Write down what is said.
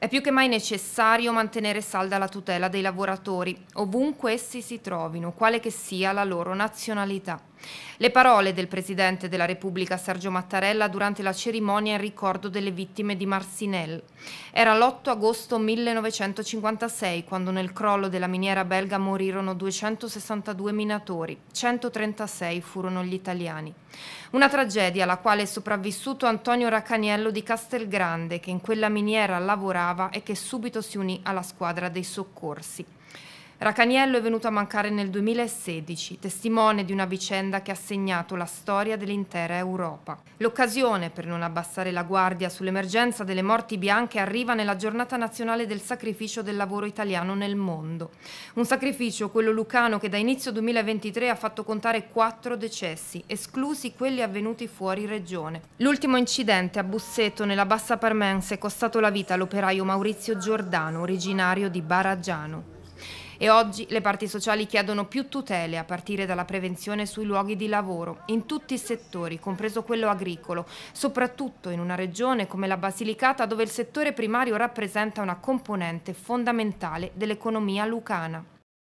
È più che mai necessario mantenere salda la tutela dei lavoratori, ovunque essi si trovino, quale che sia la loro nazionalità. Le parole del Presidente della Repubblica Sergio Mattarella durante la cerimonia in ricordo delle vittime di Marsinel. Era l'8 agosto 1956 quando nel crollo della miniera belga morirono 262 minatori, 136 furono gli italiani. Una tragedia alla quale è sopravvissuto Antonio Racaniello di Castelgrande che in quella miniera lavorava mancava e che subito si unì alla squadra dei soccorsi. Racaniello è venuto a mancare nel 2016, testimone di una vicenda che ha segnato la storia dell'intera Europa. L'occasione per non abbassare la guardia sull'emergenza delle morti bianche arriva nella giornata nazionale del sacrificio del lavoro italiano nel mondo. Un sacrificio, quello lucano, che da inizio 2023 ha fatto contare quattro decessi, esclusi quelli avvenuti fuori regione. L'ultimo incidente a Busseto, nella Bassa Parmense, è costato la vita all'operaio Maurizio Giordano, originario di Baragiano. E oggi le parti sociali chiedono più tutele a partire dalla prevenzione sui luoghi di lavoro, in tutti i settori, compreso quello agricolo, soprattutto in una regione come la Basilicata dove il settore primario rappresenta una componente fondamentale dell'economia lucana.